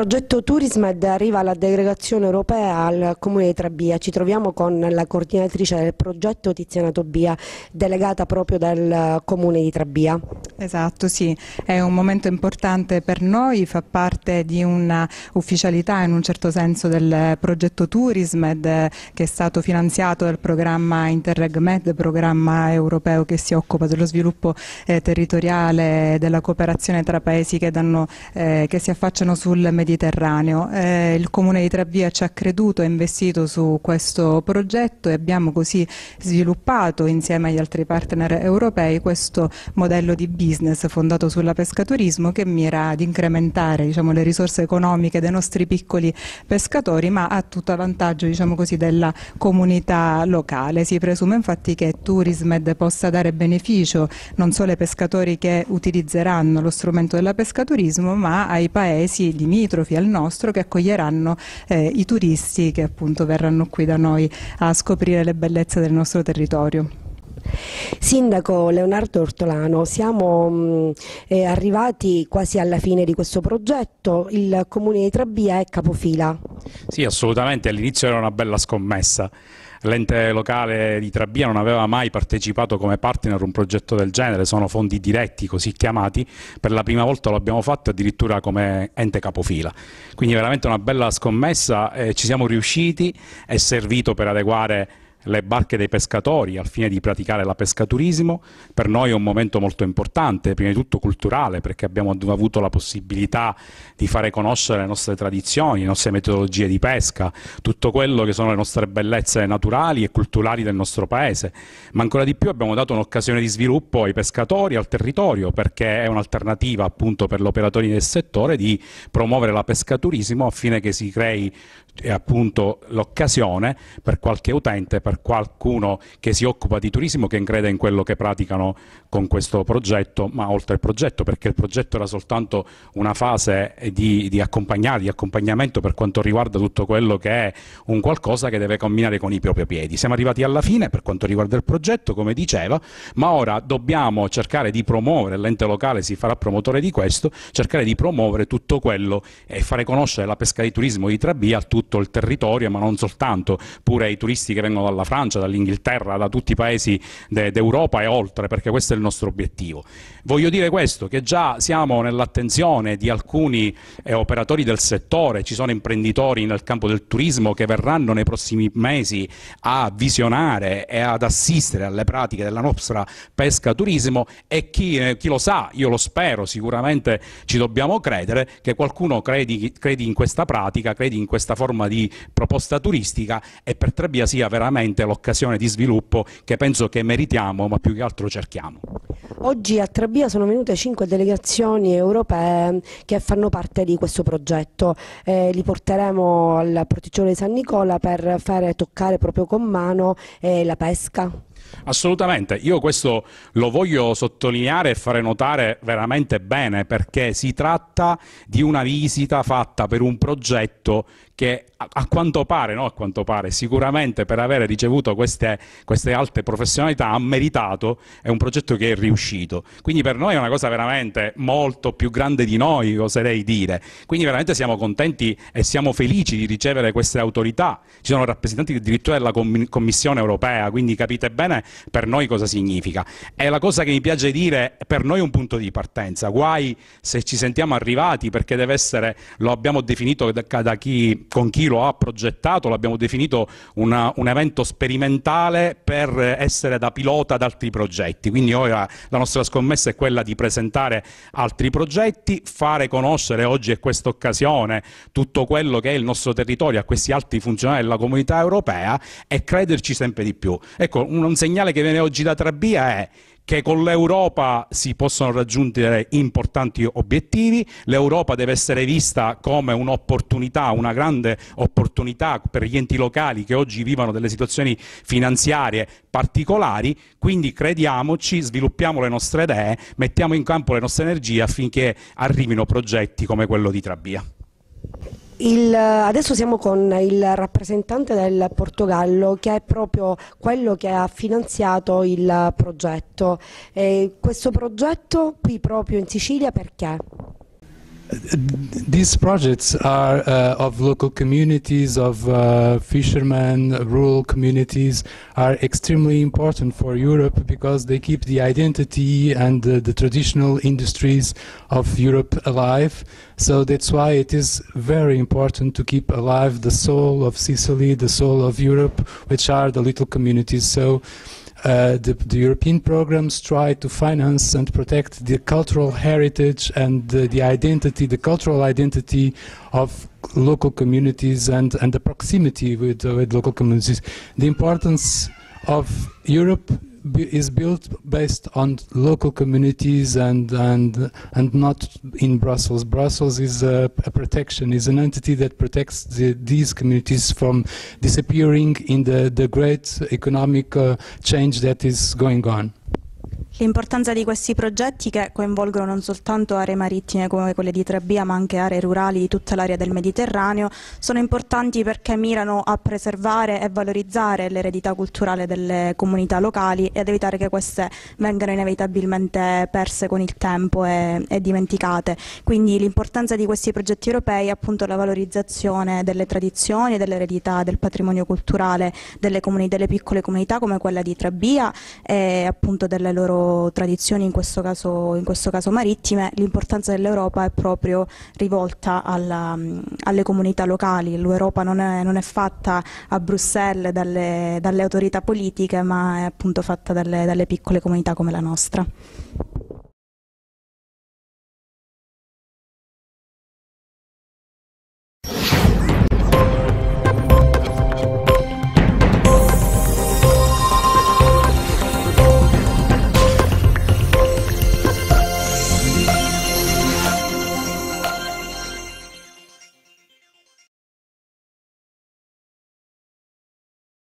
progetto Tourismed arriva alla delegazione europea al Comune di Trabia. Ci troviamo con la coordinatrice del progetto Tiziana Tobia, delegata proprio dal Comune di Trabia. Esatto, sì, è un momento importante per noi, fa parte di un'ufficialità in un certo senso del progetto Tourismed eh, che è stato finanziato dal programma Interreg Med, programma europeo che si occupa dello sviluppo eh, territoriale e della cooperazione tra paesi che, danno, eh, che si affacciano sul Mediterraneo. Eh, il Comune di Travia ci ha creduto e investito su questo progetto e abbiamo così sviluppato insieme agli altri partner europei questo modello di business business fondato sulla pescaturismo che mira ad incrementare diciamo, le risorse economiche dei nostri piccoli pescatori ma a tutto vantaggio diciamo così, della comunità locale. Si presume infatti che Turismed possa dare beneficio non solo ai pescatori che utilizzeranno lo strumento della pescaturismo ma ai paesi limitrofi al nostro che accoglieranno eh, i turisti che appunto verranno qui da noi a scoprire le bellezze del nostro territorio. Sindaco Leonardo Ortolano, siamo mm, eh, arrivati quasi alla fine di questo progetto, il Comune di Trabia è capofila. Sì, assolutamente, all'inizio era una bella scommessa. L'ente locale di Trabia non aveva mai partecipato come partner a un progetto del genere, sono fondi diretti così chiamati, per la prima volta l'abbiamo fatto addirittura come ente capofila. Quindi veramente una bella scommessa, eh, ci siamo riusciti, è servito per adeguare le barche dei pescatori al fine di praticare la pescaturismo. Per noi è un momento molto importante, prima di tutto culturale, perché abbiamo avuto la possibilità di fare conoscere le nostre tradizioni, le nostre metodologie di pesca, tutto quello che sono le nostre bellezze naturali e culturali del nostro paese. Ma ancora di più abbiamo dato un'occasione di sviluppo ai pescatori, al territorio, perché è un'alternativa appunto per gli operatori del settore di promuovere la pescaturismo fine che si crei è appunto l'occasione per qualche utente, per qualcuno che si occupa di turismo, che crede in quello che praticano con questo progetto, ma oltre il progetto, perché il progetto era soltanto una fase di, di, di accompagnamento per quanto riguarda tutto quello che è un qualcosa che deve camminare con i propri piedi. Siamo arrivati alla fine per quanto riguarda il progetto, come diceva, ma ora dobbiamo cercare di promuovere, l'ente locale si farà promotore di questo, cercare di promuovere tutto quello e fare conoscere la pesca di turismo di Trabia a tutti tutto il territorio, ma non soltanto, pure ai turisti che vengono dalla Francia, dall'Inghilterra, da tutti i paesi d'Europa e oltre, perché questo è il nostro obiettivo. Voglio dire questo, che già siamo nell'attenzione di alcuni eh, operatori del settore, ci sono imprenditori nel campo del turismo che verranno nei prossimi mesi a visionare e ad assistere alle pratiche della nostra pesca turismo e chi, eh, chi lo sa, io lo spero, sicuramente ci dobbiamo credere, che qualcuno credi, credi in questa pratica, credi in questa forma forma di proposta turistica e per Trebbia sia veramente l'occasione di sviluppo che penso che meritiamo ma più che altro cerchiamo. Oggi a Trebbia sono venute cinque delegazioni europee che fanno parte di questo progetto, eh, li porteremo al porticciolo di San Nicola per fare toccare proprio con mano eh, la pesca, Assolutamente, io questo lo voglio sottolineare e fare notare veramente bene perché si tratta di una visita fatta per un progetto che a, a, quanto pare, no, a, quanto pare, sicuramente per avere ricevuto queste, queste alte professionalità ha meritato, è un progetto che è riuscito. Quindi per noi è una cosa veramente molto più grande di noi, oserei dire. Quindi veramente siamo contenti e siamo felici di ricevere queste autorità. Ci sono rappresentanti addirittura della Commissione europea, quindi capite bene per noi cosa significa. È la cosa che mi piace dire, per noi è un punto di partenza. Guai se ci sentiamo arrivati perché deve essere, lo abbiamo definito da, da chi con chi lo ha progettato, l'abbiamo definito una, un evento sperimentale per essere da pilota ad altri progetti. Quindi ora la nostra scommessa è quella di presentare altri progetti, fare conoscere oggi e questa occasione tutto quello che è il nostro territorio a questi altri funzionari della comunità europea e crederci sempre di più. Ecco, un, un segnale che viene oggi da Trabia è che con l'Europa si possono raggiungere importanti obiettivi, l'Europa deve essere vista come un'opportunità, una grande opportunità per gli enti locali che oggi vivono delle situazioni finanziarie particolari, quindi crediamoci, sviluppiamo le nostre idee, mettiamo in campo le nostre energie affinché arrivino progetti come quello di Trabia. Il, adesso siamo con il rappresentante del Portogallo che è proprio quello che ha finanziato il progetto. E questo progetto qui proprio in Sicilia perché? these projects are uh, of local communities, of uh, fishermen, rural communities, are extremely important for Europe because they keep the identity and uh, the traditional industries of Europe alive. So that's why it is very important to keep alive the soul of Sicily, the soul of Europe, which are the little communities. So uh, the, the, European programs try to finance and protect the cultural heritage and the identity, the cultural identity of local communities and, and the proximity with, uh, with local communities. The importance of Europe is built based on local communities and and and not in Brussels. Brussels is a, a protection is an entity that protects the, these communities from disappearing in the the great economic uh, change that is going on. L'importanza di questi progetti che coinvolgono non soltanto aree marittime come quelle di Trebbia ma anche aree rurali di tutta l'area del Mediterraneo sono importanti perché mirano a preservare e valorizzare l'eredità culturale delle comunità locali e ad evitare che queste vengano inevitabilmente perse con il tempo e, e dimenticate. Quindi l'importanza di questi progetti europei è appunto la valorizzazione delle tradizioni, dell'eredità, del patrimonio culturale delle, delle, piccole comunità come quella di Trebbia e appunto delle loro tradizioni, in questo caso, in questo caso marittime, l'importanza dell'Europa è proprio rivolta alla, alle comunità locali. L'Europa non, non è, fatta a Bruxelles dalle, dalle, autorità politiche, ma è appunto fatta dalle, dalle piccole comunità come la nostra.